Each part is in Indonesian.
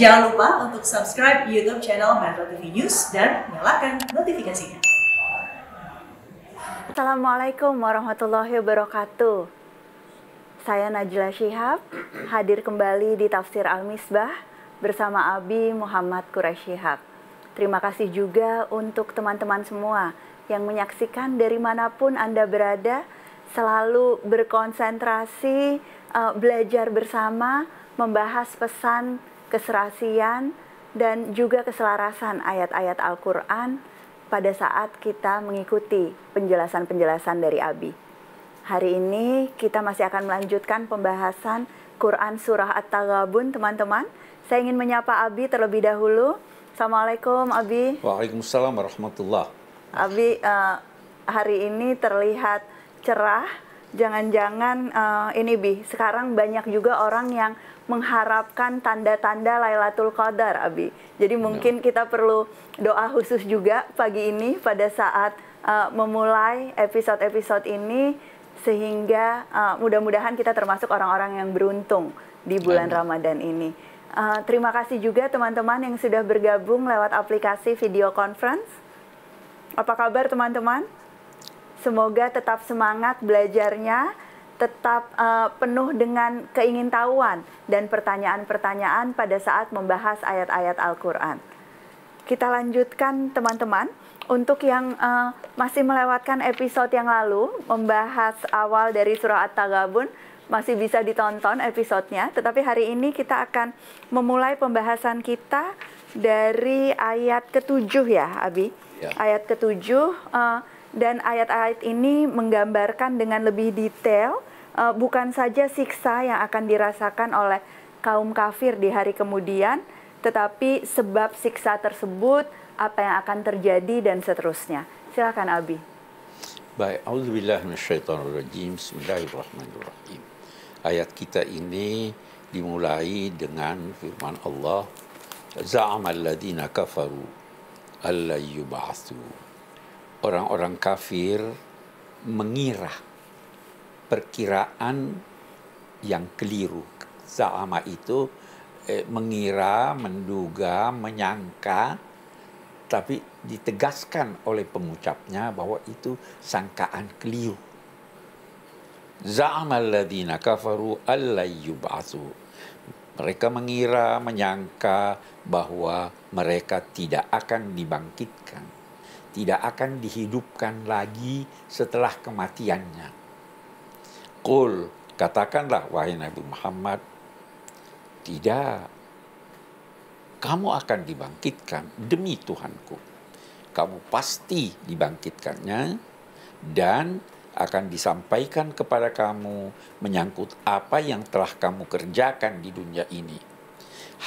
Jangan lupa untuk subscribe YouTube channel Metro TV News dan nyalakan notifikasinya. Assalamualaikum warahmatullahi wabarakatuh. Saya Najla Shihab, hadir kembali di Tafsir Al-Misbah bersama Abi Muhammad Quraish Shihab. Terima kasih juga untuk teman-teman semua yang menyaksikan dari manapun Anda berada, selalu berkonsentrasi, eh, belajar bersama, membahas pesan keserasian, dan juga keselarasan ayat-ayat Al-Quran pada saat kita mengikuti penjelasan-penjelasan dari Abi. Hari ini kita masih akan melanjutkan pembahasan Quran Surah At-Taghabun, teman-teman. Saya ingin menyapa Abi terlebih dahulu. Assalamualaikum, Abi. Waalaikumsalam warahmatullah. Abi, uh, hari ini terlihat cerah. Jangan-jangan uh, ini, Bi, sekarang banyak juga orang yang mengharapkan tanda-tanda Lailatul Qadar, Abi. Jadi iya. mungkin ya. kita perlu doa khusus juga pagi ini pada saat uh, memulai episode-episode ini sehingga uh, mudah-mudahan kita termasuk orang-orang yang beruntung di bulan Amin. Ramadan ini. Uh, terima kasih juga teman-teman yang sudah bergabung lewat aplikasi video conference. Apa kabar teman-teman? Semoga tetap semangat belajarnya tetap uh, penuh dengan keingintahuan dan pertanyaan-pertanyaan pada saat membahas ayat-ayat Al-Qur'an. Kita lanjutkan teman-teman untuk yang uh, masih melewatkan episode yang lalu membahas awal dari surah At-Tagabun masih bisa ditonton episodenya, tetapi hari ini kita akan memulai pembahasan kita dari ayat ketujuh ya, Abi. Ya. Ayat ketujuh uh, dan ayat-ayat ini menggambarkan dengan lebih detail uh, bukan saja siksa yang akan dirasakan oleh kaum kafir di hari kemudian, tetapi sebab siksa tersebut apa yang akan terjadi dan seterusnya. Silakan Abi. Baik, auzubillahi Bismillahirrahmanirrahim. Ayat kita ini dimulai dengan firman Allah, Za'amal ladina kafaru alla Orang-orang kafir mengira perkiraan yang keliru. Za'ama itu eh, mengira, menduga, menyangka, tapi ditegaskan oleh pengucapnya bahwa itu sangkaan keliru. Za'ama alladhina kafaru Mereka mengira, menyangka bahwa mereka tidak akan dibangkitkan. Tidak akan dihidupkan lagi setelah kematiannya Kul, katakanlah wahai Nabi Muhammad, tidak. Kamu akan dibangkitkan demi Tuhanku. Kamu pasti dibangkitkannya dan akan disampaikan kepada kamu menyangkut apa yang telah kamu kerjakan di dunia ini.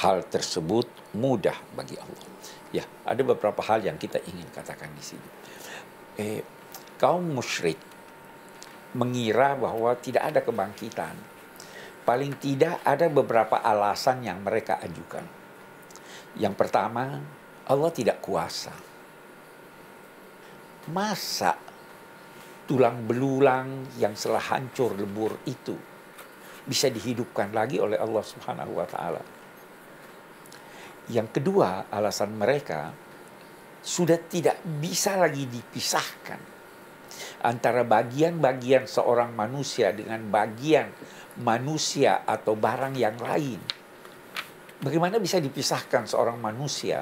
Hal tersebut mudah bagi Allah. Ya, ada beberapa hal yang kita ingin katakan di sini. Eh, kaum musyrik mengira bahwa tidak ada kebangkitan. Paling tidak ada beberapa alasan yang mereka ajukan. Yang pertama, Allah tidak kuasa. Masa tulang belulang yang telah hancur lebur itu bisa dihidupkan lagi oleh Allah Subhanahu wa taala. Yang kedua, alasan mereka sudah tidak bisa lagi dipisahkan antara bagian-bagian seorang manusia dengan bagian manusia atau barang yang lain. Bagaimana bisa dipisahkan seorang manusia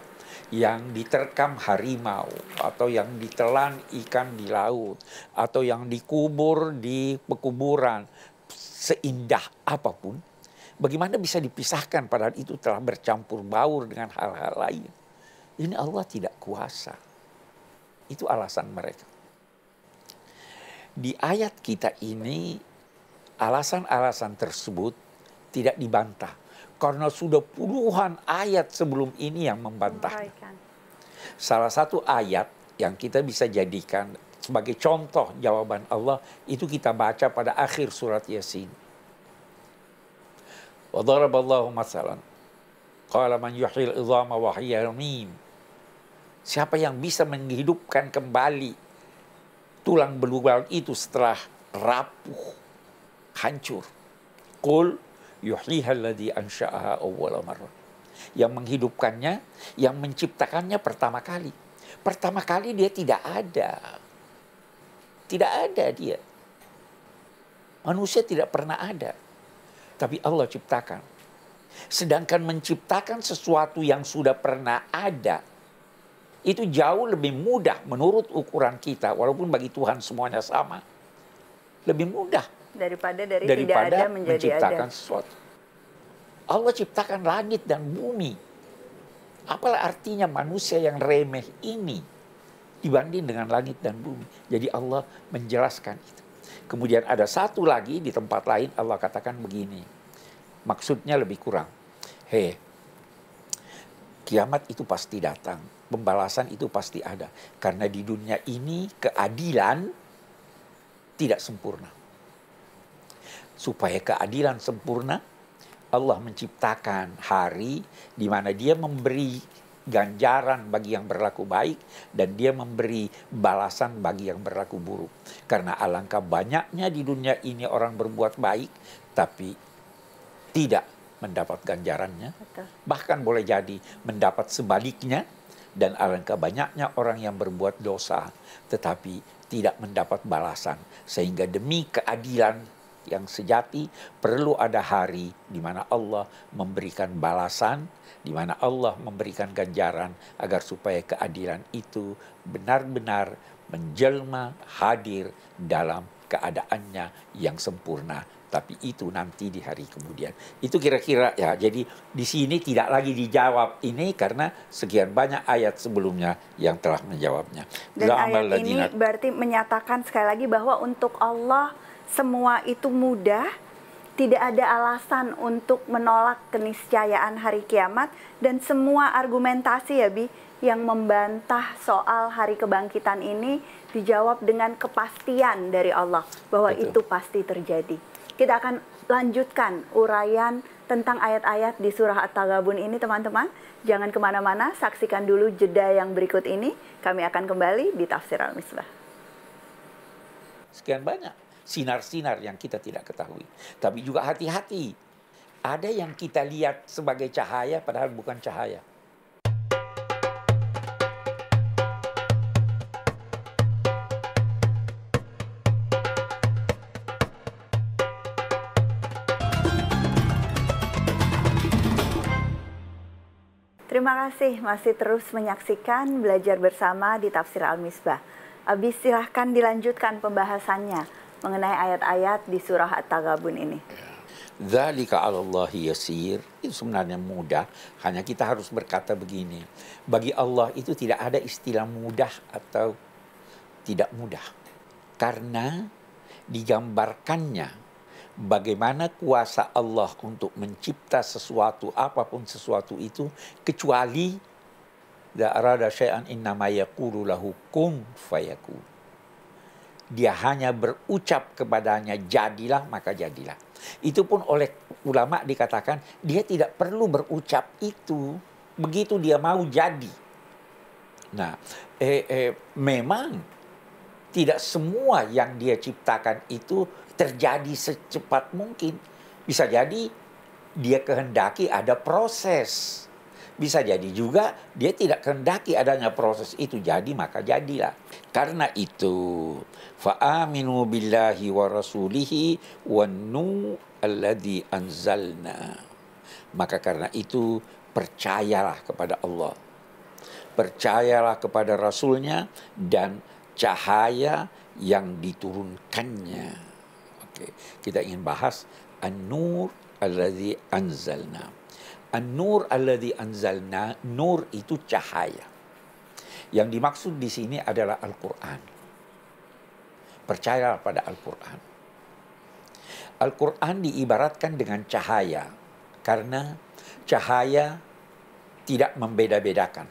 yang diterkam harimau atau yang ditelan ikan di laut atau yang dikubur di pekuburan seindah apapun bagaimana bisa dipisahkan padahal itu telah bercampur baur dengan hal-hal lain ini Allah tidak kuasa itu alasan mereka di ayat kita ini alasan-alasan tersebut tidak dibantah karena sudah puluhan ayat sebelum ini yang membantah. Salah satu ayat yang kita bisa jadikan sebagai contoh jawaban Allah itu kita baca pada akhir surat Yasin. masalan. Qala man yuhyil idhama wa Siapa yang bisa menghidupkan kembali tulang belulang itu setelah rapuh, hancur. Kul yuhlihalladhi ansha'aha awwala marrah. Yang menghidupkannya, yang menciptakannya pertama kali. Pertama kali dia tidak ada. Tidak ada dia. Manusia tidak pernah ada. Tapi Allah ciptakan. Sedangkan menciptakan sesuatu yang sudah pernah ada itu jauh lebih mudah menurut ukuran kita walaupun bagi Tuhan semuanya sama lebih mudah daripada dari daripada tidak ada menjadi menciptakan ada. sesuatu Allah ciptakan langit dan bumi apalah artinya manusia yang remeh ini dibanding dengan langit dan bumi jadi Allah menjelaskan itu kemudian ada satu lagi di tempat lain Allah katakan begini maksudnya lebih kurang hei kiamat itu pasti datang pembalasan itu pasti ada. Karena di dunia ini keadilan tidak sempurna. Supaya keadilan sempurna, Allah menciptakan hari di mana dia memberi ganjaran bagi yang berlaku baik dan dia memberi balasan bagi yang berlaku buruk. Karena alangkah banyaknya di dunia ini orang berbuat baik tapi tidak mendapat ganjarannya. Bahkan boleh jadi mendapat sebaliknya dan alangkah banyaknya orang yang berbuat dosa tetapi tidak mendapat balasan. Sehingga demi keadilan yang sejati perlu ada hari di mana Allah memberikan balasan, di mana Allah memberikan ganjaran agar supaya keadilan itu benar-benar menjelma hadir dalam keadaannya yang sempurna tapi itu nanti di hari kemudian. Itu kira-kira ya. Jadi di sini tidak lagi dijawab ini karena sekian banyak ayat sebelumnya yang telah menjawabnya. Dan La ayat ini berarti menyatakan sekali lagi bahwa untuk Allah semua itu mudah, tidak ada alasan untuk menolak keniscayaan hari kiamat dan semua argumentasi ya Bi yang membantah soal hari kebangkitan ini dijawab dengan kepastian dari Allah bahwa Betul. itu pasti terjadi. Kita akan lanjutkan uraian tentang ayat-ayat di surah at tagabun ini teman-teman. Jangan kemana-mana, saksikan dulu jeda yang berikut ini. Kami akan kembali di Tafsir Al-Misbah. Sekian banyak sinar-sinar yang kita tidak ketahui. Tapi juga hati-hati. Ada yang kita lihat sebagai cahaya padahal bukan cahaya Terima kasih masih terus menyaksikan belajar bersama di Tafsir Al-Misbah. Abis silahkan dilanjutkan pembahasannya mengenai ayat-ayat di surah At-Tagabun ini. Ya. Zalika Allah yasir. Itu sebenarnya mudah. Hanya kita harus berkata begini. Bagi Allah itu tidak ada istilah mudah atau tidak mudah. Karena digambarkannya bagaimana kuasa Allah untuk mencipta sesuatu apapun sesuatu itu kecuali darada syai'an innama yaqulu lahu kun fayakun. Dia hanya berucap kepadanya jadilah maka jadilah. Itu pun oleh ulama dikatakan dia tidak perlu berucap itu begitu dia mau jadi. Nah, eh, eh, memang tidak semua yang dia ciptakan itu terjadi secepat mungkin. Bisa jadi dia kehendaki ada proses. Bisa jadi juga dia tidak kehendaki adanya proses itu jadi maka jadilah. Karena itu fa'aminu billahi wa rasulihi wa nu alladhi anzalna. Maka karena itu percayalah kepada Allah. Percayalah kepada Rasulnya dan cahaya yang diturunkannya kita ingin bahas an-nur alladhi anzalna. An-nur alladhi anzalna, nur itu cahaya. Yang dimaksud di sini adalah Al-Qur'an. Percayalah pada Al-Qur'an. Al-Qur'an diibaratkan dengan cahaya karena cahaya tidak membeda-bedakan.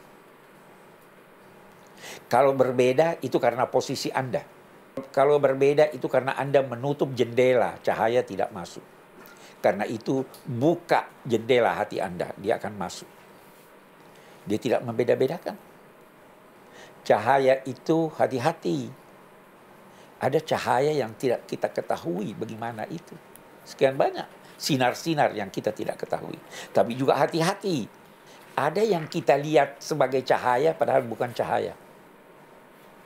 Kalau berbeda itu karena posisi Anda kalau berbeda itu karena Anda menutup jendela, cahaya tidak masuk. Karena itu buka jendela hati Anda, dia akan masuk. Dia tidak membeda-bedakan. Cahaya itu hati-hati. Ada cahaya yang tidak kita ketahui bagaimana itu. Sekian banyak sinar-sinar yang kita tidak ketahui. Tapi juga hati-hati. Ada yang kita lihat sebagai cahaya padahal bukan cahaya.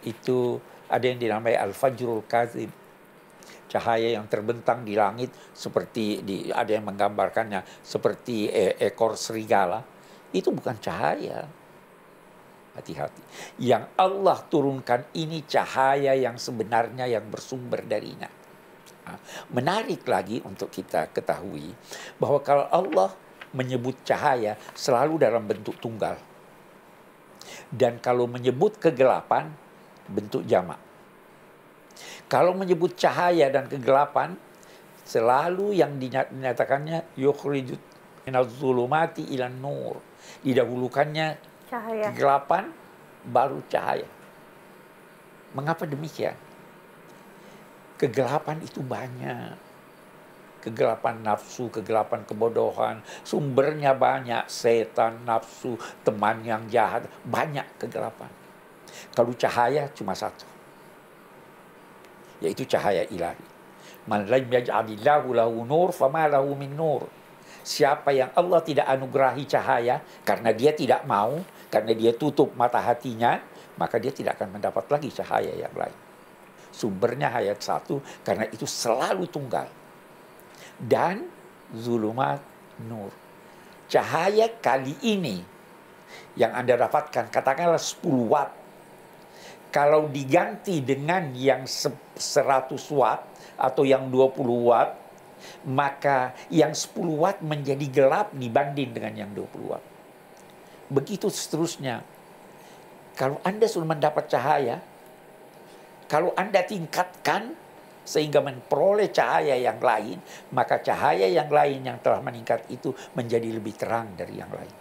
Itu ada yang dinamai al-fajrul Kazim cahaya yang terbentang di langit seperti di ada yang menggambarkannya seperti e ekor serigala itu bukan cahaya hati-hati yang Allah turunkan ini cahaya yang sebenarnya yang bersumber darinya menarik lagi untuk kita ketahui bahwa kalau Allah menyebut cahaya selalu dalam bentuk tunggal dan kalau menyebut kegelapan bentuk jamak. Kalau menyebut cahaya dan kegelapan, selalu yang dinyatakannya yukhrijut minaz zulumati ilan nur. Didahulukannya cahaya. kegelapan, baru cahaya. Mengapa demikian? Kegelapan itu banyak. Kegelapan nafsu, kegelapan kebodohan, sumbernya banyak, setan, nafsu, teman yang jahat, banyak kegelapan kalau cahaya cuma satu. Yaitu cahaya ilahi. Man lam yaj'alillahu lahu nur fama lahu min nur. Siapa yang Allah tidak anugerahi cahaya karena dia tidak mau, karena dia tutup mata hatinya, maka dia tidak akan mendapat lagi cahaya yang lain. Sumbernya hayat satu karena itu selalu tunggal. Dan zulumat nur. Cahaya kali ini yang Anda dapatkan katakanlah 10 watt kalau diganti dengan yang 100 watt atau yang 20 watt, maka yang 10 watt menjadi gelap dibanding dengan yang 20 watt. Begitu seterusnya. Kalau Anda sudah mendapat cahaya, kalau Anda tingkatkan sehingga memperoleh cahaya yang lain, maka cahaya yang lain yang telah meningkat itu menjadi lebih terang dari yang lain.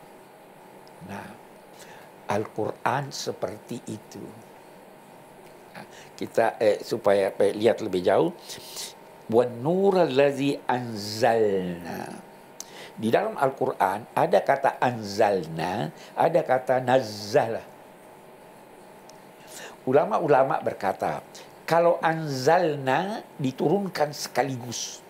Nah, Al-Quran seperti itu kita eh, supaya eh, lihat lebih jauh wan nurul anzalna di dalam Al-Qur'an ada kata anzalna ada kata nazzala ulama-ulama berkata kalau anzalna diturunkan sekaligus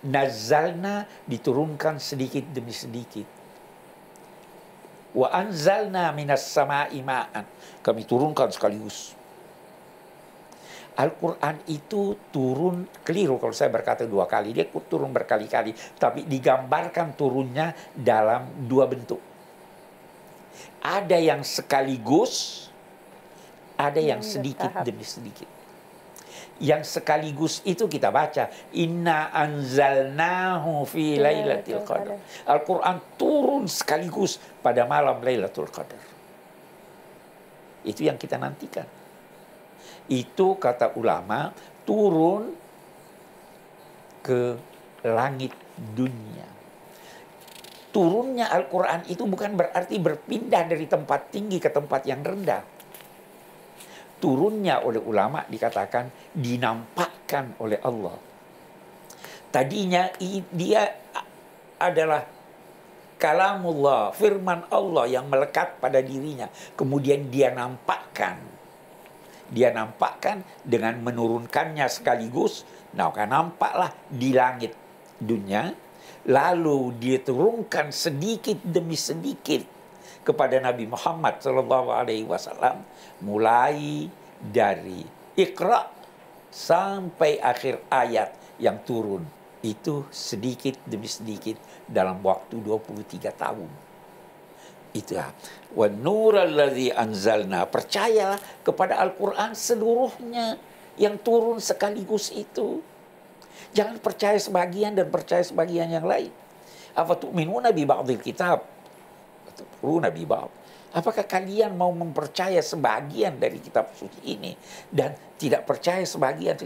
nazalna diturunkan sedikit demi sedikit Wa anzalna minas sama'i ma'an. Kami turunkan sekaligus. Al-Quran itu turun keliru kalau saya berkata dua kali. Dia turun berkali-kali. Tapi digambarkan turunnya dalam dua bentuk. Ada yang sekaligus, ada yang sedikit demi sedikit yang sekaligus itu kita baca inna anzalnahu fi iya, lailatul qadar Al-Qur'an turun sekaligus pada malam Lailatul Qadar itu yang kita nantikan itu kata ulama turun ke langit dunia turunnya Al-Qur'an itu bukan berarti berpindah dari tempat tinggi ke tempat yang rendah turunnya oleh ulama dikatakan dinampakkan oleh Allah. Tadinya dia adalah kalamullah, firman Allah yang melekat pada dirinya. Kemudian dia nampakkan. Dia nampakkan dengan menurunkannya sekaligus. Nah, nampaklah di langit dunia. Lalu dia turunkan sedikit demi sedikit kepada Nabi Muhammad Shallallahu Alaihi Wasallam mulai dari Iqra sampai akhir ayat yang turun itu sedikit demi sedikit dalam waktu 23 tahun. Itu ya. Wa nurallazi anzalna. Percayalah kepada Al-Quran seluruhnya yang turun sekaligus itu. Jangan percaya sebagian dan percaya sebagian yang lain. Apa tu'minuna bi ba'dil kitab turun gitu. oh, Nabi Bob. Apakah kalian mau mempercaya sebagian dari kitab suci ini dan tidak percaya sebagian?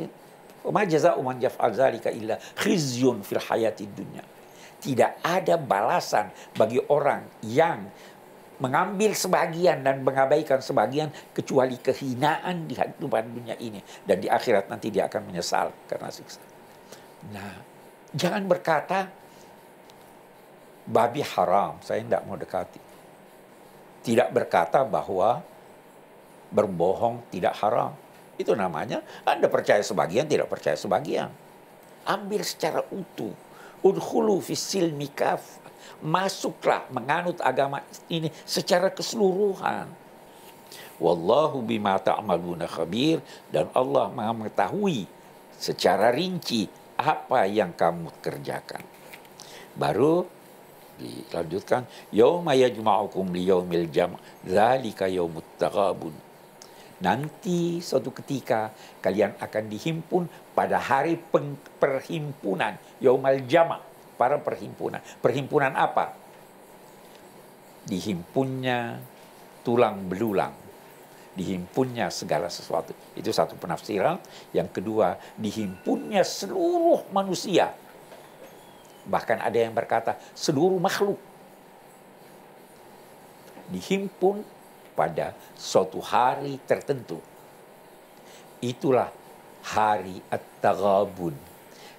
Ma jaza'u man jaf zalika illa khizyun fil hayati dunya. Tidak ada balasan bagi orang yang mengambil sebagian dan mengabaikan sebagian kecuali kehinaan di hadapan dunia ini dan di akhirat nanti dia akan menyesal karena siksa. Nah, jangan berkata babi haram, saya tidak mau dekati. Tidak berkata bahwa berbohong tidak haram. Itu namanya Anda percaya sebagian, tidak percaya sebagian. Ambil secara utuh. Udhulu fisil mikaf. Masuklah menganut agama ini secara keseluruhan. Wallahu bima ta'amaluna khabir. Dan Allah mengetahui secara rinci apa yang kamu kerjakan. Baru dilanjutkan yauma yajma'ukum liyaumil jam' dzalika yaumut taghabun nanti suatu ketika kalian akan dihimpun pada hari perhimpunan yaumal jama' para perhimpunan perhimpunan apa dihimpunnya tulang belulang dihimpunnya segala sesuatu itu satu penafsiran yang kedua dihimpunnya seluruh manusia Bahkan ada yang berkata seluruh makhluk dihimpun pada suatu hari tertentu. Itulah hari at-taghabun.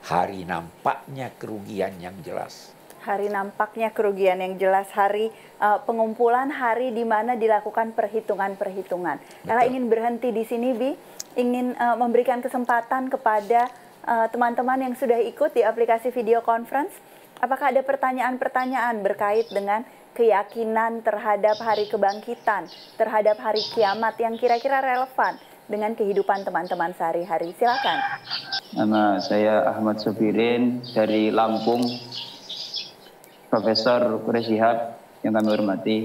Hari nampaknya kerugian yang jelas. Hari nampaknya kerugian yang jelas, hari uh, pengumpulan, hari di mana dilakukan perhitungan-perhitungan. Kalau ingin berhenti di sini, Bi. Ingin uh, memberikan kesempatan kepada Eh, teman-teman uh, yang sudah ikut di aplikasi video conference. Apakah ada pertanyaan-pertanyaan berkait dengan keyakinan terhadap hari kebangkitan, terhadap hari kiamat yang kira-kira relevan dengan kehidupan teman-teman sehari-hari? Silakan. Nama saya Ahmad Sofirin dari Lampung, Profesor Kuresihab yang kami hormati.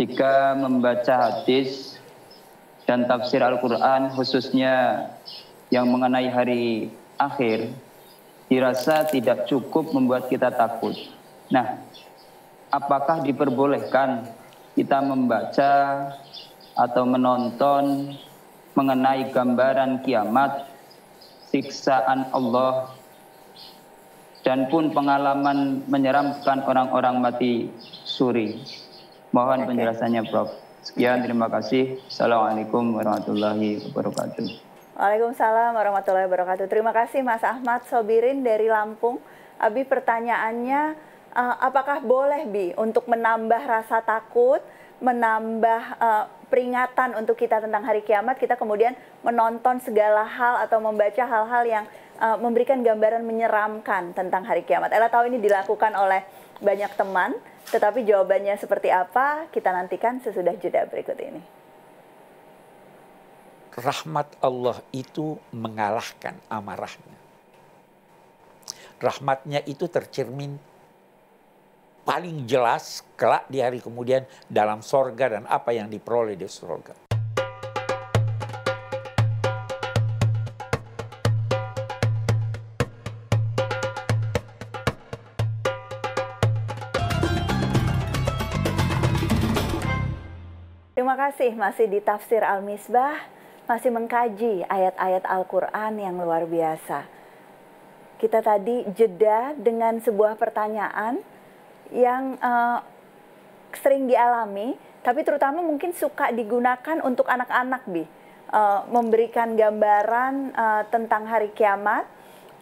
Jika membaca hadis dan tafsir Al-Quran khususnya yang mengenai hari akhir dirasa tidak cukup membuat kita takut. Nah, apakah diperbolehkan kita membaca atau menonton mengenai gambaran kiamat, siksaan Allah, dan pun pengalaman menyeramkan orang-orang mati suri. Mohon penjelasannya, Prof. Sekian, terima kasih. Assalamualaikum warahmatullahi wabarakatuh. Waalaikumsalam warahmatullahi wabarakatuh. Terima kasih Mas Ahmad Sobirin dari Lampung. Abi pertanyaannya uh, apakah boleh Bi untuk menambah rasa takut, menambah uh, peringatan untuk kita tentang hari kiamat, kita kemudian menonton segala hal atau membaca hal-hal yang uh, memberikan gambaran menyeramkan tentang hari kiamat. Ella tahu ini dilakukan oleh banyak teman, tetapi jawabannya seperti apa kita nantikan sesudah jeda berikut ini rahmat Allah itu mengalahkan amarahnya. Rahmatnya itu tercermin paling jelas kelak di hari kemudian dalam sorga dan apa yang diperoleh di sorga. Terima kasih masih di Tafsir Al-Misbah masih mengkaji ayat-ayat Al-Quran yang luar biasa. Kita tadi jeda dengan sebuah pertanyaan yang uh, sering dialami, tapi terutama mungkin suka digunakan untuk anak-anak, Bi. Uh, memberikan gambaran uh, tentang hari kiamat.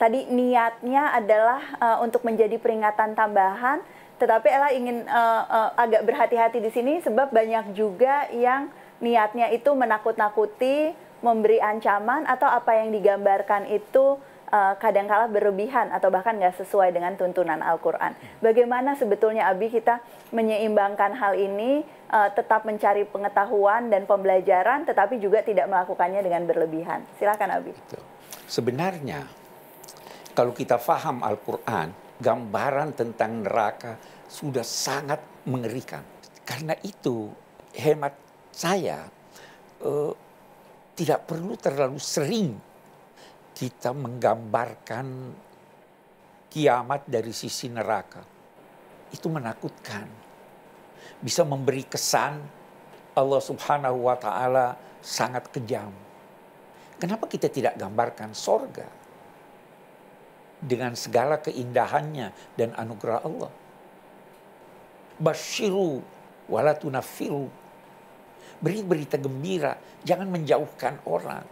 Tadi niatnya adalah uh, untuk menjadi peringatan tambahan, tetapi Ella ingin uh, uh, agak berhati-hati di sini sebab banyak juga yang niatnya itu menakut-nakuti, memberi ancaman atau apa yang digambarkan itu uh, kadangkala berlebihan atau bahkan nggak sesuai dengan tuntunan Al-Quran. Bagaimana sebetulnya Abi kita menyeimbangkan hal ini eh, tetap mencari pengetahuan dan pembelajaran tetapi juga tidak melakukannya dengan berlebihan. Silakan Abi. Sebenarnya kalau kita faham Al-Quran, gambaran tentang neraka sudah sangat mengerikan. Karena itu hemat saya uh, tidak perlu terlalu sering kita menggambarkan kiamat dari sisi neraka. Itu menakutkan. Bisa memberi kesan Allah subhanahu wa ta'ala sangat kejam. Kenapa kita tidak gambarkan sorga dengan segala keindahannya dan anugerah Allah? Bashiru walatunafiru Beri berita gembira, jangan menjauhkan orang.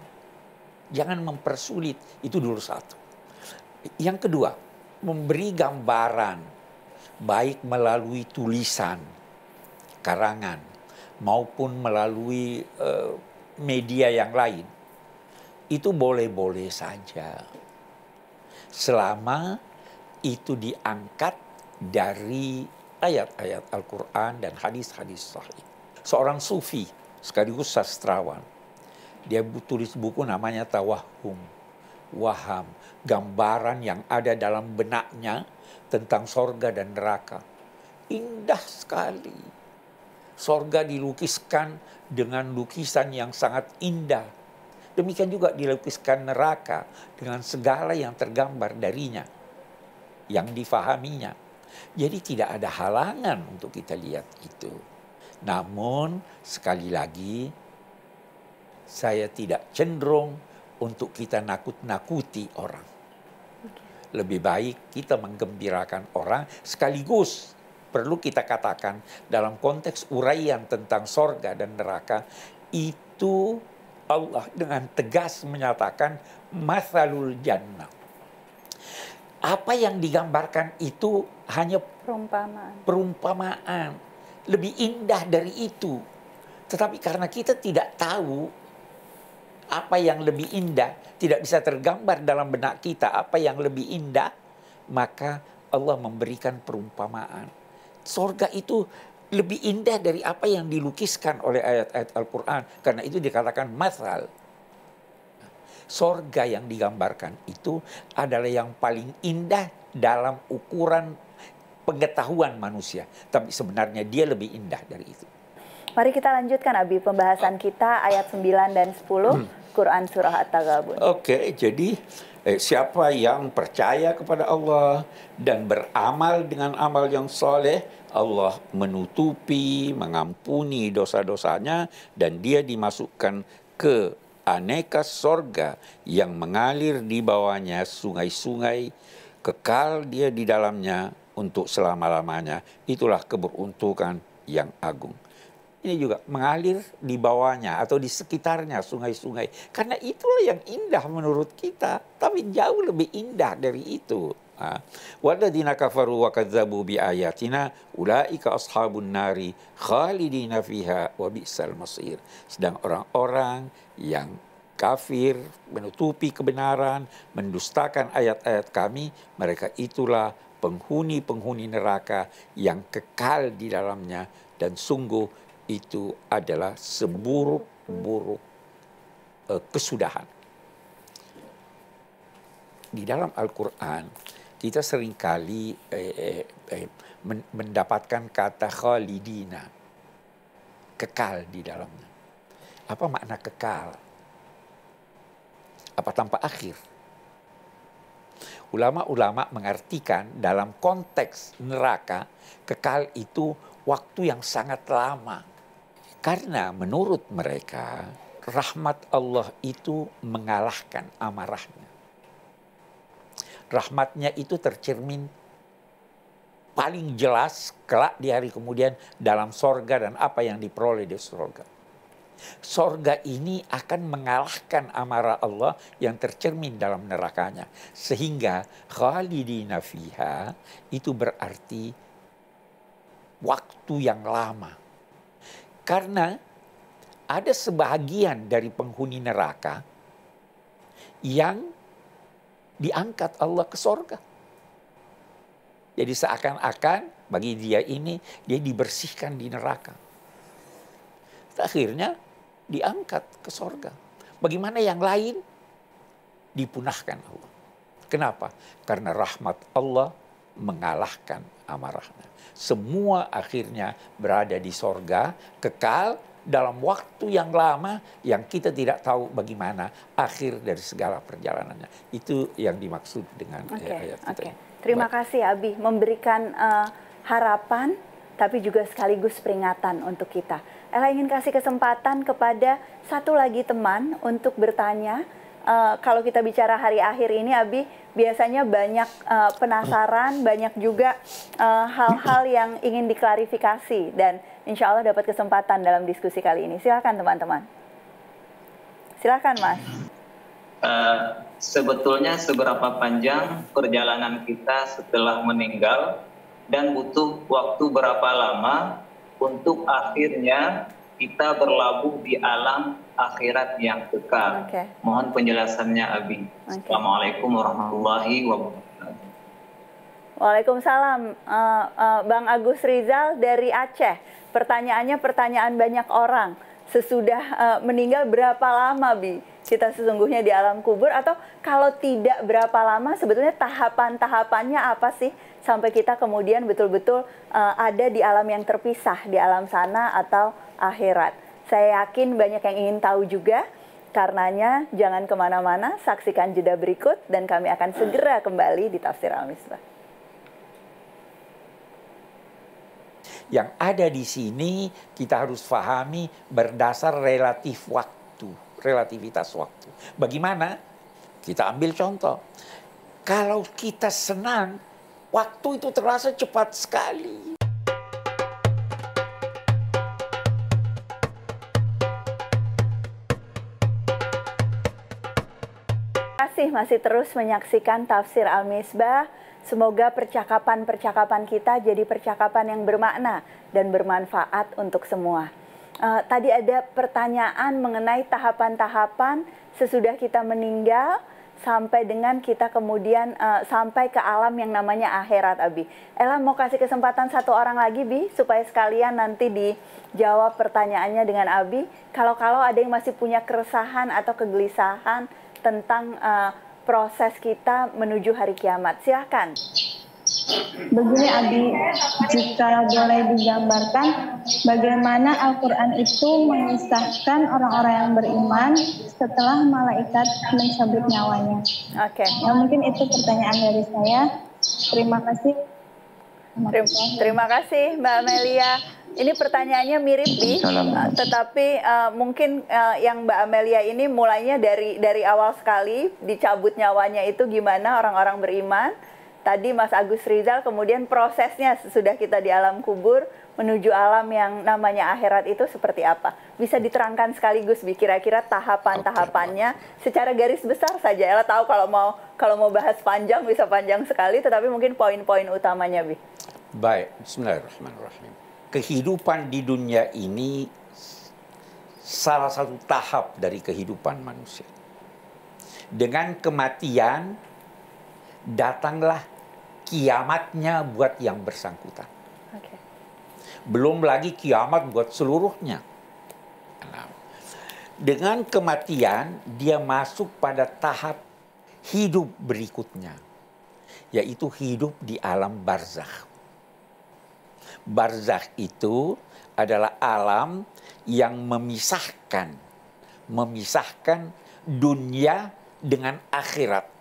Jangan mempersulit, itu dulu satu. Yang kedua, memberi gambaran baik melalui tulisan, karangan, maupun melalui uh, media yang lain. Itu boleh-boleh saja. Selama itu diangkat dari ayat-ayat Al-Quran dan hadis-hadis sahih seorang sufi sekaligus sastrawan. Dia tulis buku namanya Tawahum, Waham, gambaran yang ada dalam benaknya tentang sorga dan neraka. Indah sekali. Sorga dilukiskan dengan lukisan yang sangat indah. Demikian juga dilukiskan neraka dengan segala yang tergambar darinya, yang difahaminya. Jadi tidak ada halangan untuk kita lihat itu. Namun sekali lagi saya tidak cenderung untuk kita nakut-nakuti orang. Lebih baik kita menggembirakan orang sekaligus perlu kita katakan dalam konteks uraian tentang sorga dan neraka itu Allah dengan tegas menyatakan masalul jannah. Apa yang digambarkan itu hanya perumpamaan. Perumpamaan lebih indah dari itu. Tetapi karena kita tidak tahu apa yang lebih indah, tidak bisa tergambar dalam benak kita apa yang lebih indah, maka Allah memberikan perumpamaan. Sorga itu lebih indah dari apa yang dilukiskan oleh ayat-ayat Al-Quran. Karena itu dikatakan masal. Sorga yang digambarkan itu adalah yang paling indah dalam ukuran pengetahuan manusia, tapi sebenarnya dia lebih indah dari itu. Mari kita lanjutkan Abi pembahasan kita ayat 9 dan 10 hmm. Quran surah At-Taghabun. Oke, okay, jadi eh, siapa yang percaya kepada Allah dan beramal dengan amal yang soleh, Allah menutupi, mengampuni dosa-dosanya dan dia dimasukkan ke aneka sorga yang mengalir di bawahnya sungai-sungai kekal dia di dalamnya untuk selama-lamanya. Itulah keberuntungan yang agung. Ini juga mengalir di bawahnya atau di sekitarnya sungai-sungai. Karena itulah yang indah menurut kita. Tapi jauh lebih indah dari itu. Walladina kafaru wa kadzabu bi ayatina ulaika ashabun nari khalidina fiha wa bi'sal masir. Sedang orang-orang yang kafir, menutupi kebenaran, mendustakan ayat-ayat kami, mereka itulah penghuni-penghuni neraka yang kekal di dalamnya dan sungguh itu adalah seburuk-buruk uh, kesudahan. Di dalam Al-Quran kita seringkali eh, eh, eh, mendapatkan kata khalidina, kekal di dalamnya. Apa makna kekal? Apa tanpa akhir? ulama-ulama mengartikan dalam konteks neraka kekal itu waktu yang sangat lama. Karena menurut mereka rahmat Allah itu mengalahkan amarahnya. Rahmatnya itu tercermin paling jelas kelak di hari kemudian dalam sorga dan apa yang diperoleh di sorga sorga ini akan mengalahkan amarah Allah yang tercermin dalam nerakanya. Sehingga khalidina fiha itu berarti waktu yang lama. Karena ada sebahagian dari penghuni neraka yang diangkat Allah ke sorga. Jadi seakan-akan bagi dia ini dia dibersihkan di neraka. Akhirnya diangkat ke sorga. Bagaimana yang lain dipunahkan Allah. Kenapa? Karena rahmat Allah mengalahkan amarahnya. Semua akhirnya berada di sorga, kekal dalam waktu yang lama yang kita tidak tahu bagaimana akhir dari segala perjalanannya. Itu yang dimaksud dengan eh, okay, ayat -ayat Okay. Terima Baik. kasih Abi memberikan uh, harapan tapi juga sekaligus peringatan untuk kita. Ella ingin kasih kesempatan kepada satu lagi teman untuk bertanya. Uh, kalau kita bicara hari akhir ini, Abi, biasanya banyak uh, penasaran, banyak juga eh, hal-hal uh, yang ingin diklarifikasi dan insya Allah dapat kesempatan dalam diskusi kali ini. Silakan teman-teman. Silakan, Mas. Uh, sebetulnya seberapa panjang perjalanan kita setelah meninggal dan butuh waktu berapa lama untuk akhirnya kita berlabuh di alam akhirat yang kekal. Okay. Mohon penjelasannya Abi. Okay. Assalamualaikum warahmatullahi wabarakatuh. Waalaikumsalam, uh, uh, Bang Agus Rizal dari Aceh. Pertanyaannya pertanyaan banyak orang. Sesudah uh, meninggal berapa lama bi kita sesungguhnya di alam kubur atau kalau tidak berapa lama sebetulnya tahapan tahapannya apa sih? sampai kita kemudian betul-betul uh, ada di alam yang terpisah di alam sana atau akhirat. Saya yakin banyak yang ingin tahu juga. Karenanya jangan kemana-mana, saksikan jeda berikut dan kami akan segera kembali di Tafsir Al-Misbah. Yang ada di sini kita harus fahami berdasar relatif waktu, relativitas waktu. Bagaimana? Kita ambil contoh. Kalau kita senang Waktu itu terasa cepat sekali. kasih masih terus menyaksikan tafsir Al-Misbah. Semoga percakapan-percakapan kita jadi percakapan yang bermakna dan bermanfaat untuk semua. Uh, tadi ada pertanyaan mengenai tahapan-tahapan sesudah kita meninggal sampai dengan kita kemudian uh, sampai ke alam yang namanya akhirat Abi. Ella mau kasih kesempatan satu orang lagi Bi supaya sekalian nanti dijawab pertanyaannya dengan Abi. Kalau-kalau ada yang masih punya keresahan atau kegelisahan tentang uh, proses kita menuju hari kiamat, silahkan. Begini Abi, jika boleh digambarkan bagaimana Al-Quran itu mengisahkan orang-orang yang beriman setelah malaikat mencabut nyawanya. Oke. Okay. Ya, mungkin itu pertanyaan dari saya. Terima kasih. Terima, kasih. terima kasih Mbak Amelia. Ini pertanyaannya mirip nih, eh, tetapi uh, mungkin uh, yang Mbak Amelia ini mulainya dari dari awal sekali dicabut nyawanya itu gimana orang-orang beriman tadi Mas Agus Rizal kemudian prosesnya sudah kita di alam kubur menuju alam yang namanya akhirat itu seperti apa? Bisa diterangkan sekaligus bi kira-kira tahapan-tahapannya secara garis besar saja. Ella tahu kalau mau kalau mau bahas panjang bisa panjang sekali tetapi mungkin poin-poin utamanya Bi. Baik, bismillahirrahmanirrahim. Kehidupan di dunia ini salah satu tahap dari kehidupan manusia. Dengan kematian datanglah kiamatnya buat yang bersangkutan. Belum lagi kiamat buat seluruhnya. Nah, dengan kematian, dia masuk pada tahap hidup berikutnya, yaitu hidup di alam barzakh. Barzakh itu adalah alam yang memisahkan, memisahkan dunia dengan akhirat.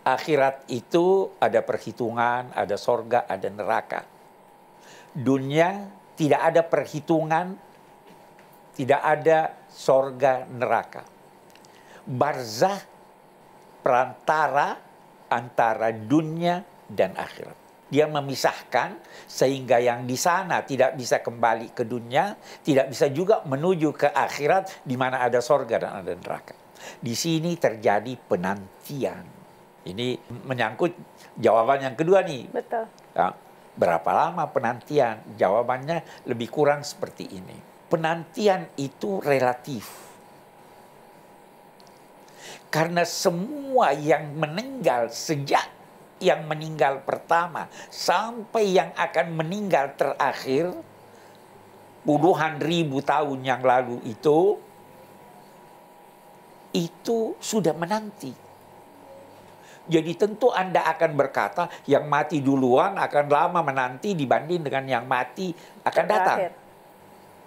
Akhirat itu ada perhitungan, ada sorga, ada neraka. Dunia tidak ada perhitungan, tidak ada sorga neraka. Barzah perantara antara dunia dan akhirat. Dia memisahkan sehingga yang di sana tidak bisa kembali ke dunia, tidak bisa juga menuju ke akhirat di mana ada sorga dan ada neraka. Di sini terjadi penantian ini menyangkut jawaban yang kedua nih. Betul. Ya, berapa lama penantian? Jawabannya lebih kurang seperti ini. Penantian itu relatif. Karena semua yang meninggal sejak yang meninggal pertama sampai yang akan meninggal terakhir puluhan ribu tahun yang lalu itu itu sudah menanti jadi tentu Anda akan berkata yang mati duluan akan lama menanti dibanding dengan yang mati akan datang.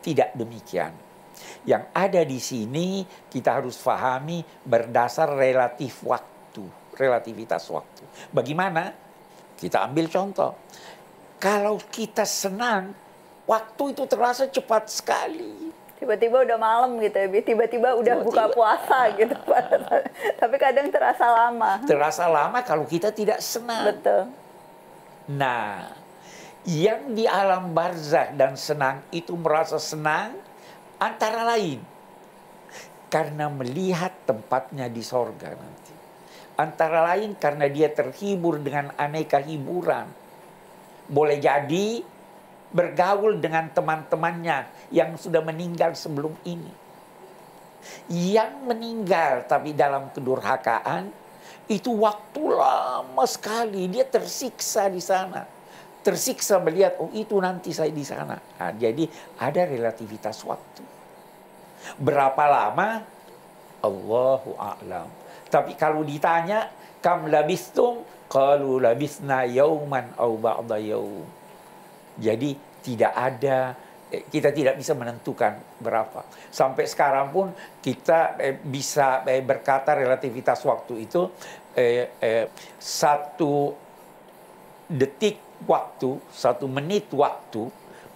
Tidak demikian. Yang ada di sini kita harus fahami berdasar relatif waktu, relativitas waktu. Bagaimana? Kita ambil contoh. Kalau kita senang, waktu itu terasa cepat sekali tiba-tiba udah malam gitu ya, tiba-tiba udah tiba-tiba. buka puasa ah. gitu. Tapi kadang terasa lama. Terasa lama kalau kita tidak senang. Betul. Nah, yang di alam barzah dan senang itu merasa senang antara lain karena melihat tempatnya di sorga nanti. Antara lain karena dia terhibur dengan aneka hiburan. Boleh jadi bergaul dengan teman-temannya yang sudah meninggal sebelum ini. Yang meninggal tapi dalam kedurhakaan itu waktu lama sekali dia tersiksa di sana. Tersiksa melihat oh itu nanti saya di sana. Nah, jadi ada relativitas waktu. Berapa lama? Allahu a'lam. Tapi kalau ditanya kam labistum? Qalu labisna yauman au ba'da yaum jadi tidak ada eh, kita tidak bisa menentukan berapa. Sampai sekarang pun kita eh, bisa eh, berkata relativitas waktu itu satu detik waktu, satu menit waktu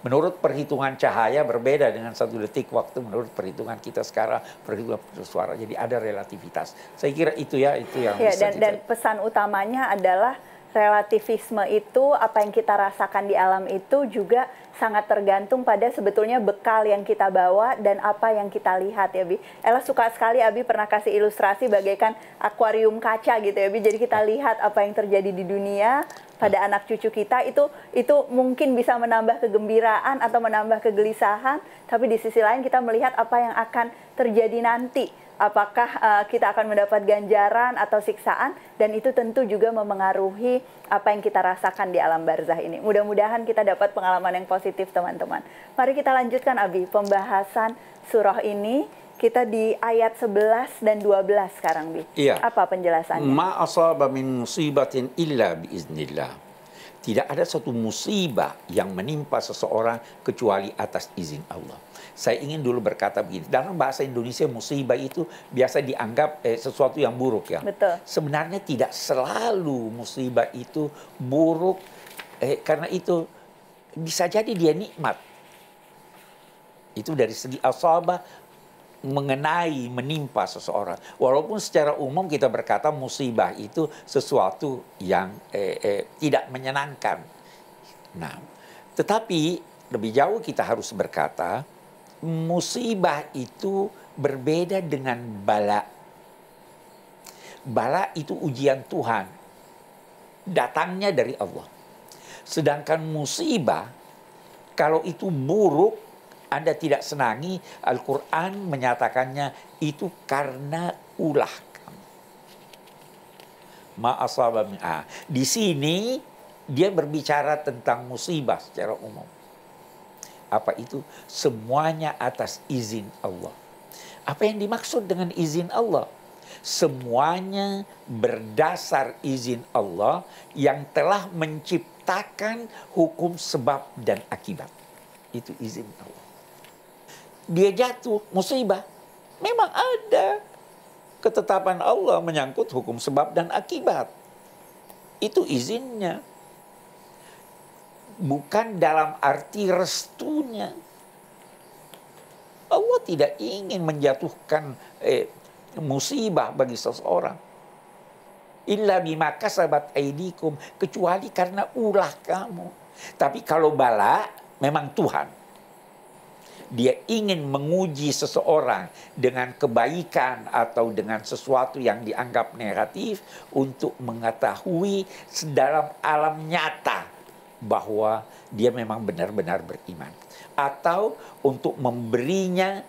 menurut perhitungan cahaya berbeda dengan satu detik waktu menurut perhitungan kita sekarang perhitungan suara. Jadi ada relativitas. Saya kira itu ya itu yang ya, bisa dan, kita... dan pesan utamanya adalah relativisme itu apa yang kita rasakan di alam itu juga sangat tergantung pada sebetulnya bekal yang kita bawa dan apa yang kita lihat ya Bi. Ella suka sekali Abi pernah kasih ilustrasi bagaikan akuarium kaca gitu ya Bi. Jadi kita lihat apa yang terjadi di dunia pada anak cucu kita itu itu mungkin bisa menambah kegembiraan atau menambah kegelisahan, tapi di sisi lain kita melihat apa yang akan terjadi nanti apakah uh, kita akan mendapat ganjaran atau siksaan dan itu tentu juga memengaruhi apa yang kita rasakan di alam barzah ini. Mudah-mudahan kita dapat pengalaman yang positif teman-teman. Mari kita lanjutkan Abi pembahasan surah ini kita di ayat 11 dan 12 sekarang Bi. Iya. Apa penjelasannya? Ma asaba min musibatin illa biiznillah. Tidak ada satu musibah yang menimpa seseorang kecuali atas izin Allah saya ingin dulu berkata begini. Dalam bahasa Indonesia musibah itu biasa dianggap eh, sesuatu yang buruk ya. Betul. Sebenarnya tidak selalu musibah itu buruk eh, karena itu bisa jadi dia nikmat. Itu dari segi asabah mengenai menimpa seseorang. Walaupun secara umum kita berkata musibah itu sesuatu yang eh, eh, tidak menyenangkan. Nah, tetapi lebih jauh kita harus berkata musibah itu berbeda dengan bala. Bala itu ujian Tuhan. Datangnya dari Allah. Sedangkan musibah, kalau itu buruk, Anda tidak senangi, Al-Quran menyatakannya itu karena ulah kamu. Di sini dia berbicara tentang musibah secara umum apa itu semuanya atas izin Allah. Apa yang dimaksud dengan izin Allah? Semuanya berdasar izin Allah yang telah menciptakan hukum sebab dan akibat. Itu izin Allah. Dia jatuh musibah. Memang ada ketetapan Allah menyangkut hukum sebab dan akibat. Itu izinnya bukan dalam arti restunya. Allah tidak ingin menjatuhkan eh, musibah bagi seseorang. Illa bima kasabat aidikum kecuali karena ulah kamu. Tapi kalau bala memang Tuhan. Dia ingin menguji seseorang dengan kebaikan atau dengan sesuatu yang dianggap negatif untuk mengetahui sedalam alam nyata bahwa dia memang benar-benar beriman atau untuk memberinya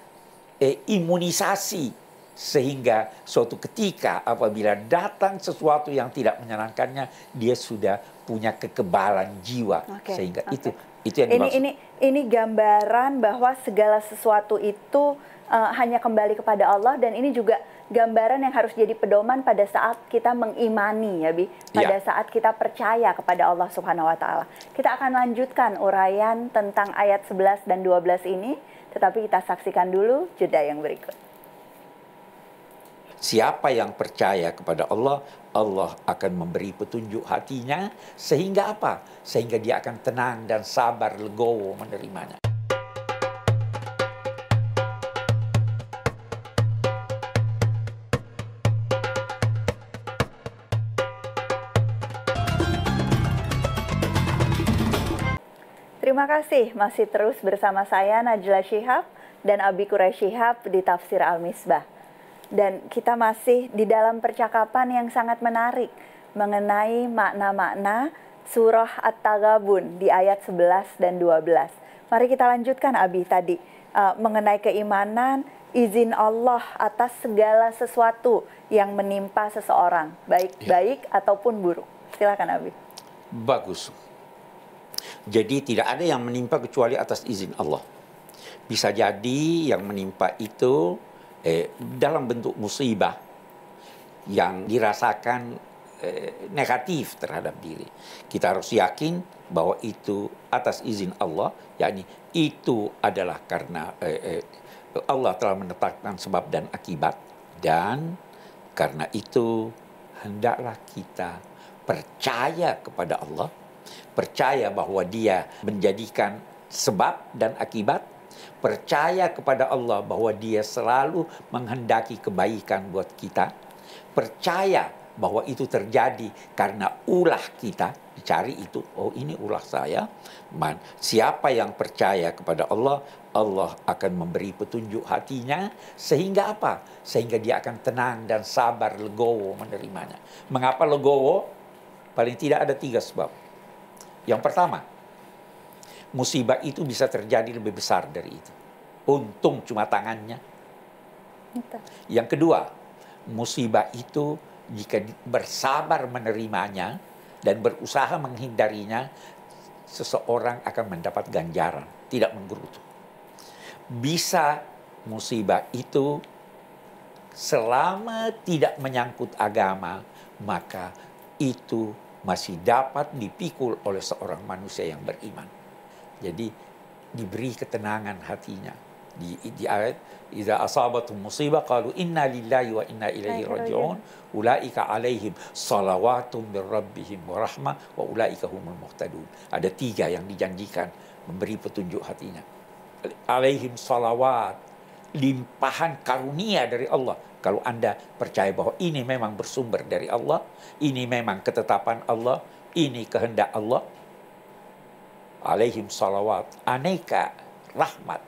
eh, imunisasi sehingga suatu ketika apabila datang sesuatu yang tidak menyenangkannya dia sudah punya kekebalan jiwa okay, sehingga okay. itu itu yang dimaksud. ini ini gambaran bahwa segala sesuatu itu uh, hanya kembali kepada Allah dan ini juga gambaran yang harus jadi pedoman pada saat kita mengimani ya Bi, pada ya. saat kita percaya kepada Allah Subhanahu wa taala. Kita akan lanjutkan uraian tentang ayat 11 dan 12 ini, tetapi kita saksikan dulu jeda yang berikut. Siapa yang percaya kepada Allah, Allah akan memberi petunjuk hatinya sehingga apa? Sehingga dia akan tenang dan sabar legowo menerimanya. kasih masih terus bersama saya Najla Shihab dan Abi Quraish Shihab di Tafsir Al-Misbah. Dan kita masih di dalam percakapan yang sangat menarik mengenai makna-makna surah At-Tagabun di ayat 11 dan 12. Mari kita lanjutkan Abi tadi uh, mengenai keimanan, izin Allah atas segala sesuatu yang menimpa seseorang, baik-baik ya. ataupun buruk. Silakan Abi. Bagus. Jadi tidak ada yang menimpa kecuali atas izin Allah. Bisa jadi yang menimpa itu eh, dalam bentuk musibah yang dirasakan eh, negatif terhadap diri. Kita harus yakin bahwa itu atas izin Allah, yakni itu adalah karena eh, eh, Allah telah menetapkan sebab dan akibat dan karena itu hendaklah kita percaya kepada Allah percaya bahwa dia menjadikan sebab dan akibat, percaya kepada Allah bahwa dia selalu menghendaki kebaikan buat kita, percaya bahwa itu terjadi karena ulah kita dicari itu oh ini ulah saya man siapa yang percaya kepada Allah Allah akan memberi petunjuk hatinya sehingga apa sehingga dia akan tenang dan sabar legowo menerimanya mengapa legowo paling tidak ada tiga sebab yang pertama, musibah itu bisa terjadi lebih besar dari itu. Untung cuma tangannya. Yang kedua, musibah itu jika bersabar menerimanya dan berusaha menghindarinya, seseorang akan mendapat ganjaran, tidak menggerutu. Bisa musibah itu selama tidak menyangkut agama, maka itu masih dapat dipikul oleh seorang manusia yang beriman. Jadi diberi ketenangan hatinya. Di, di ayat Iza asabatum musibah kalu inna lillahi wa inna ilaihi raji'un ulaika alaihim salawatum min rabbihim wa rahmah wa ulaika humul muhtadun. Ada tiga yang dijanjikan memberi petunjuk hatinya. Alaihim salawat limpahan karunia dari Allah. Kalau Anda percaya bahwa ini memang bersumber dari Allah, ini memang ketetapan Allah, ini kehendak Allah. Alaihim salawat, aneka rahmat.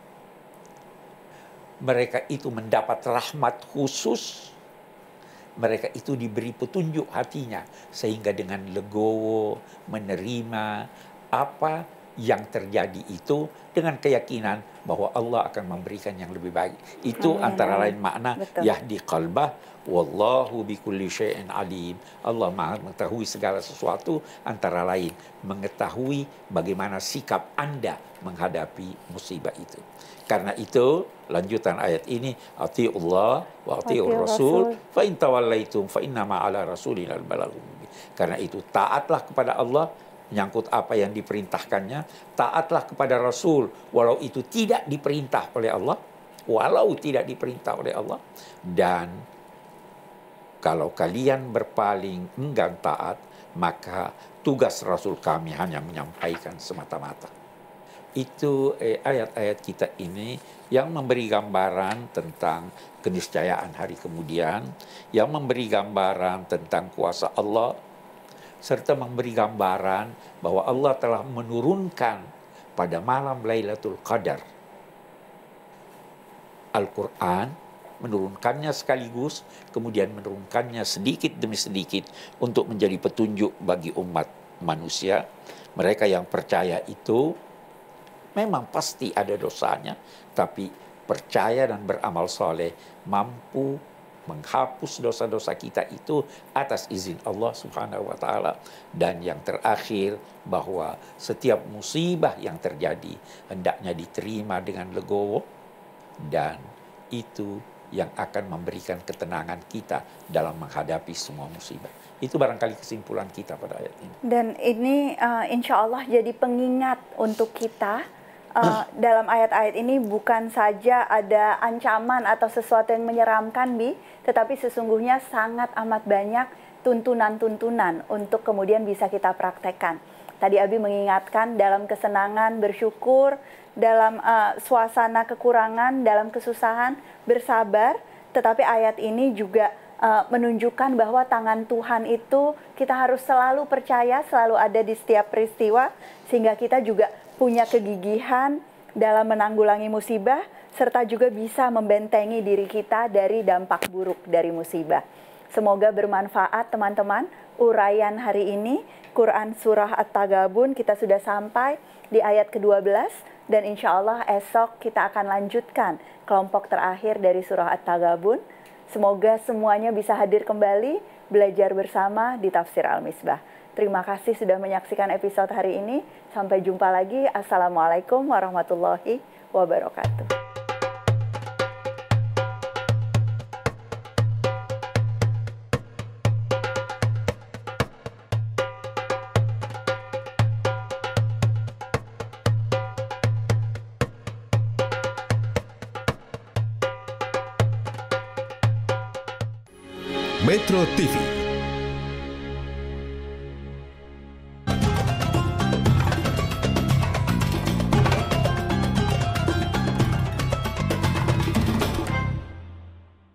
Mereka itu mendapat rahmat khusus. Mereka itu diberi petunjuk hatinya. Sehingga dengan legowo, menerima apa yang terjadi itu dengan keyakinan bahwa Allah akan memberikan yang lebih baik. Itu Amin. antara lain makna Betul. yahdi qalbah wallahu bikulli syai'in alim. Allah Maha mengetahui segala sesuatu antara lain mengetahui bagaimana sikap Anda menghadapi musibah itu. Karena itu lanjutan ayat ini Allah wa atiur rasul fa in tawallaitum fa inna ma ala rasulina al Karena itu taatlah kepada Allah menyangkut apa yang diperintahkannya, taatlah kepada Rasul walau itu tidak diperintah oleh Allah, walau tidak diperintah oleh Allah dan kalau kalian berpaling enggan taat, maka tugas Rasul kami hanya menyampaikan semata-mata. Itu eh, ayat-ayat eh, ayat -ayat kita ini yang memberi gambaran tentang keniscayaan hari kemudian, yang memberi gambaran tentang kuasa Allah serta memberi gambaran bahwa Allah telah menurunkan pada malam Lailatul Qadar Al-Qur'an menurunkannya sekaligus kemudian menurunkannya sedikit demi sedikit untuk menjadi petunjuk bagi umat manusia mereka yang percaya itu memang pasti ada dosanya tapi percaya dan beramal soleh mampu menghapus dosa-dosa kita itu atas izin Allah Subhanahu wa taala dan yang terakhir bahwa setiap musibah yang terjadi hendaknya diterima dengan legowo dan itu yang akan memberikan ketenangan kita dalam menghadapi semua musibah. Itu barangkali kesimpulan kita pada ayat ini. Dan ini uh, insya Allah jadi pengingat untuk kita uh, dalam ayat-ayat ini bukan saja ada ancaman atau sesuatu yang menyeramkan bi, tetapi sesungguhnya sangat amat banyak tuntunan-tuntunan untuk kemudian bisa kita praktekkan. Tadi Abi mengingatkan dalam kesenangan bersyukur, dalam uh, suasana kekurangan, dalam kesusahan bersabar, tetapi ayat ini juga eh, menunjukkan bahwa tangan Tuhan itu kita harus selalu percaya, selalu ada di setiap peristiwa, sehingga kita juga punya kegigihan dalam menanggulangi musibah, serta juga bisa membentengi diri kita dari dampak buruk dari musibah. Semoga bermanfaat teman-teman uraian hari ini Quran Surah At-Tagabun kita sudah sampai di ayat ke-12 dan insya Allah esok kita akan lanjutkan kelompok terakhir dari Surah At-Tagabun. Semoga semuanya bisa hadir kembali belajar bersama di Tafsir Al-Misbah. Terima kasih sudah menyaksikan episode hari ini. Sampai jumpa lagi. Assalamualaikum warahmatullahi wabarakatuh. Metro TV